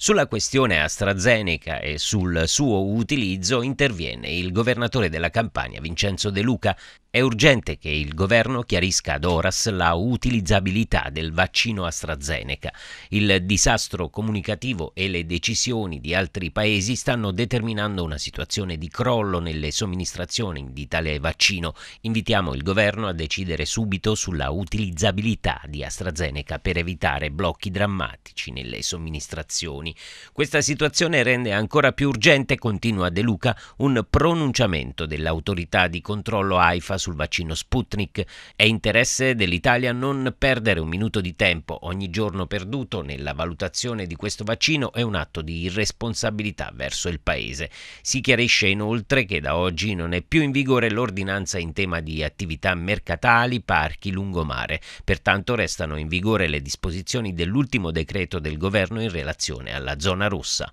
Sulla questione AstraZeneca e sul suo utilizzo interviene il governatore della Campania Vincenzo De Luca è urgente che il governo chiarisca ad Oras la utilizzabilità del vaccino AstraZeneca. Il disastro comunicativo e le decisioni di altri paesi stanno determinando una situazione di crollo nelle somministrazioni di tale vaccino. Invitiamo il governo a decidere subito sulla utilizzabilità di AstraZeneca per evitare blocchi drammatici nelle somministrazioni. Questa situazione rende ancora più urgente, continua De Luca, un pronunciamento dell'autorità di controllo AIFA sul vaccino Sputnik. È interesse dell'Italia non perdere un minuto di tempo ogni giorno perduto nella valutazione di questo vaccino è un atto di irresponsabilità verso il Paese. Si chiarisce inoltre che da oggi non è più in vigore l'ordinanza in tema di attività mercatali, parchi, lungomare. Pertanto restano in vigore le disposizioni dell'ultimo decreto del governo in relazione alla zona rossa.